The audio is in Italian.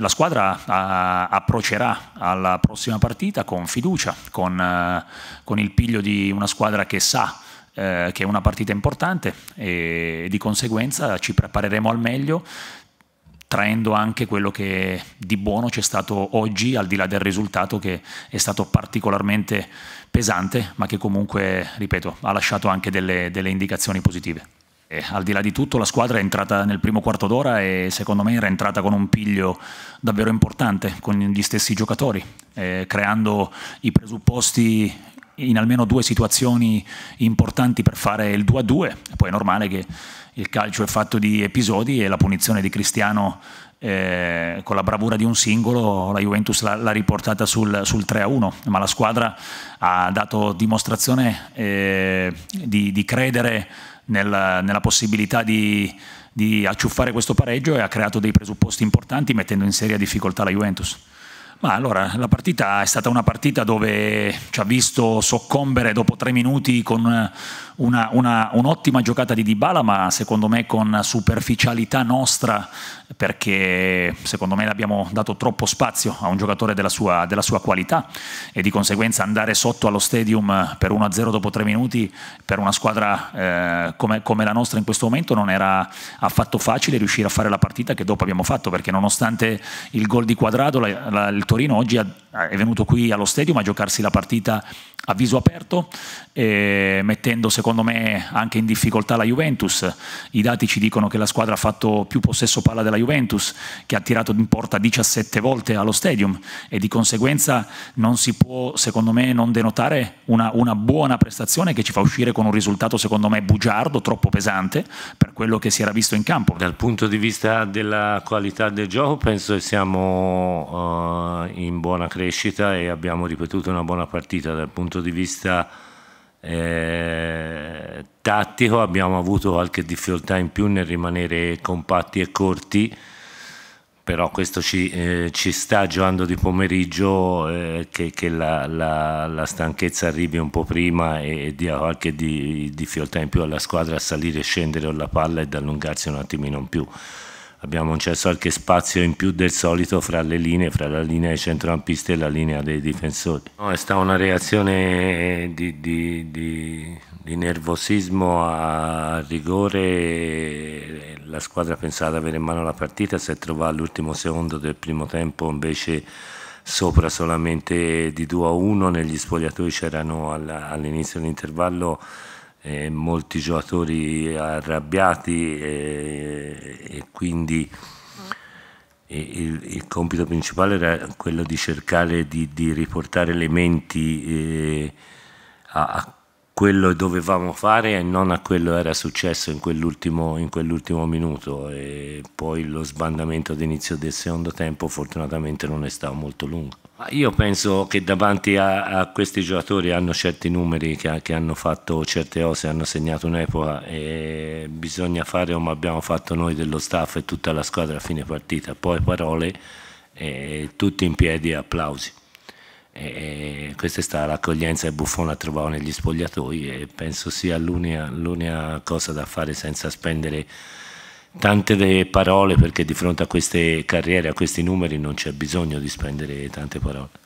la squadra a, ah, approcerà alla prossima partita con fiducia, con, eh, con, il piglio di una squadra che sa eh, che è una partita importante e di conseguenza ci prepareremo al meglio traendo anche quello che di buono c'è stato oggi, al di là del risultato che è stato particolarmente pesante, ma che comunque, ripeto, ha lasciato anche delle, delle indicazioni positive. Eh, al di là di tutto la squadra è entrata nel primo quarto d'ora e secondo me era entrata con un piglio davvero importante con gli stessi giocatori, eh, creando i presupposti in almeno due situazioni importanti per fare il 2 a 2. Poi è normale che il calcio è fatto di episodi e la punizione di Cristiano eh, con la bravura di un singolo la Juventus l'ha, riportata sul, sul 3-1, ma la squadra ha dato dimostrazione eh, di, di, credere nella, nella possibilità di, di acciuffare questo pareggio e ha creato dei presupposti importanti mettendo in seria difficoltà la Juventus. Ma allora, la partita è stata una partita dove ci ha visto soccombere dopo tre minuti con un'ottima giocata di Dybala, ma secondo me con superficialità nostra, perché secondo me abbiamo dato troppo spazio a un giocatore della sua, della sua qualità e di conseguenza andare sotto allo stadium per 1-0 dopo tre minuti per una squadra eh, come, come la nostra in questo momento non era affatto facile riuscire a fare la partita che dopo abbiamo fatto, perché nonostante il gol di quadrato, la, la, il Torino oggi ha eh, è venuto qui allo stadium a giocarsi la partita a viso aperto, eh, mettendo secondo me anche in difficoltà la Juventus. I dati ci dicono che la squadra ha fatto più possesso palla della Juventus, che ha tirato in porta 17 volte allo stadium e di conseguenza non si può, secondo me, non denotare una, una buona prestazione che ci fa uscire con un risultato, secondo me, bugiardo, troppo pesante per quello che si era visto in campo. Dal punto di vista della qualità del gioco penso che siamo uh, in buona crescita crescita e abbiamo ripetuto una buona partita dal punto di vista eh, tattico abbiamo avuto qualche difficoltà in più nel rimanere compatti e corti però questo ci, eh, ci sta giocando di pomeriggio eh, che, che la, la, la, stanchezza arrivi un po' prima e, e dia qualche di, difficoltà in più alla squadra a salire e scendere con la palla e ad allungarsi un attimino in più abbiamo concesso qualche spazio in più del solito fra le linee, fra la linea dei centrocampisti e la linea dei difensori. No, è stata una reazione di, di, di, di nervosismo a rigore, la squadra pensava di avere in mano la partita, si è trovata all'ultimo secondo del primo tempo invece sopra solamente di 2 a 1, negli spogliatoi c'erano all'inizio dell'intervallo eh, molti giocatori arrabbiati eh, e quindi il, il, compito principale era quello di cercare di, di riportare elementi eh, a, a, quello che dovevamo fare e non a quello che era successo in quell'ultimo, quell minuto e poi lo sbandamento all'inizio del secondo tempo fortunatamente non è stato molto lungo. Io penso che davanti a, a, questi giocatori hanno certi numeri che, che hanno fatto certe cose, hanno segnato un'epoca e bisogna fare come abbiamo fatto noi dello staff e tutta la squadra a fine partita, poi parole, e tutti in piedi e applausi. questa è stata l'accoglienza che Buffon ha trovato negli spogliatoi e penso sia l'unica cosa da fare senza spendere tante parole perché di fronte a queste carriere, a questi numeri non c'è bisogno di spendere tante parole.